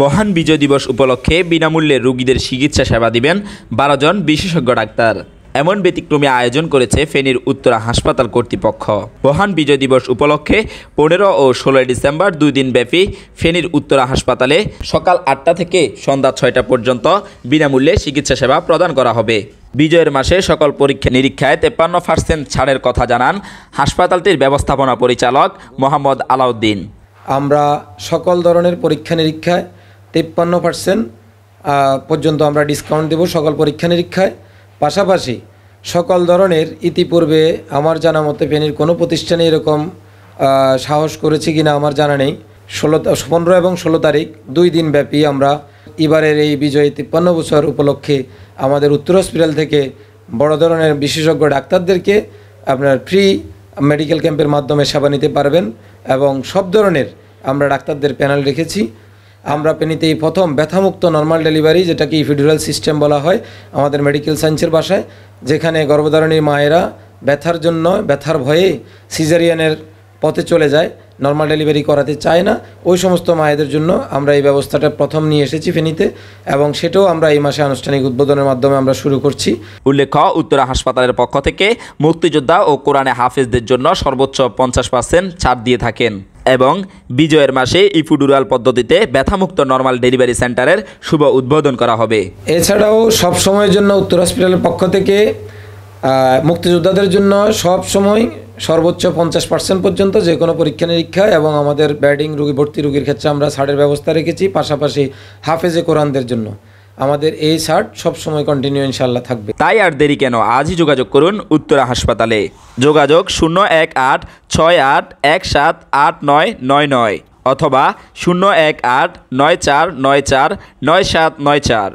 মহান বিজয় দিবস উপলক্ষে বিনামূল্যে রোগীদের চিকিৎসা সেবা দিবেন বারো জন বিশেষজ্ঞ ডাক্তার এমন ব্যতিক্রমী আয়োজন করেছে ফেনীর উত্তরা হাসপাতাল কর্তৃপক্ষ মহান বিজয় দিবস উপলক্ষে পনেরো ও ষোলোই ডিসেম্বর দুই দিন ব্যাপী ফেনীর উত্তরা হাসপাতালে সকাল আটটা থেকে সন্ধ্যা ছয়টা পর্যন্ত বিনামূল্যে চিকিৎসা সেবা প্রদান করা হবে বিজয়ের মাসে সকল পরীক্ষা নিরীক্ষায় তেপ্পান্ন পার্সেন্ট ছাড়ের কথা জানান হাসপাতালটির ব্যবস্থাপনা পরিচালক মোহাম্মদ আলাউদ্দিন আমরা সকল ধরনের পরীক্ষা নিরীক্ষায় তেপ্পান্ন পার্সেন্ট পর্যন্ত আমরা ডিসকাউন্ট দেব সকল পরীক্ষা নিরীক্ষায় পাশাপাশি সকল ধরনের ইতিপূর্বে আমার জানা মতে ফেনীর কোনো প্রতিষ্ঠানে এরকম সাহস করেছে কিনা আমার জানা নেই ষোলো পনেরো এবং ষোলো তারিখ দুই দিন ব্যাপী আমরা এবারের এই বিজয় তিপ্পান্ন বছর উপলক্ষে আমাদের উত্তর হসপিটাল থেকে বড় ধরনের বিশেষজ্ঞ ডাক্তারদেরকে আপনার ফ্রি মেডিকেল ক্যাম্পের মাধ্যমে সেবা নিতে পারবেন এবং সব ধরনের আমরা ডাক্তারদের প্যানেল রেখেছি আমরা পেনিতে এই প্রথম ব্যথামুক্ত নর্মাল ডেলিভারি যেটাকে ইফিডুরাল সিস্টেম বলা হয় আমাদের মেডিকেল সায়েন্সের বাসায় যেখানে গর্ভধারণীর মায়েরা ব্যথার জন্য ব্যথার ভয়ে সিজারিয়ানের পথে চলে যায় নর্মাল ডেলিভারি করাতে চায় না ওই সমস্ত মায়েদের জন্য আমরা এই ব্যবস্থাটা প্রথম নিয়ে এসেছি ফেনীতে এবং সেটাও আমরা এই মাসে আনুষ্ঠানিক উদ্বোধনের মাধ্যমে আমরা শুরু করছি উল্লেখ্য উত্তরা হাসপাতালের পক্ষ থেকে মুক্তিযোদ্ধা ও কোরআনে হাফিজদের জন্য সর্বোচ্চ পঞ্চাশ পার্সেন্ট ছাড় দিয়ে থাকেন এবং বিজয়ের মাসে ইফুডুরাল পদ্ধতিতে ব্যথামুক্ত নর্মাল ডেলিভারি সেন্টারের শুভ উদ্বোধন করা হবে এছাড়াও সব সময়ের জন্য উত্তর হসপিটালের পক্ষ থেকে মুক্তিযোদ্ধাদের জন্য সব সময় সর্বোচ্চ পঞ্চাশ পার্সেন্ট পর্যন্ত যে কোনো পরীক্ষা নিরীক্ষা এবং আমাদের ব্যাডিং রুগী ভর্তি রুগীর ক্ষেত্রে আমরা ছাড়ের ব্যবস্থা রেখেছি পাশাপাশি হাফেজে কোরআনদের জন্য আমাদের এই শার্ট সবসময় কন্টিনিউ ইনশাল্লাহ থাকবে তাই আর দেরি কেন আজই যোগাযোগ করুন উত্তরা হাসপাতালে যোগাযোগ শূন্য এক আট ছয় আট এক সাত আট নয় নয় নয় অথবা শূন্য এক আট নয় চার নয় চার নয় সাত নয় চার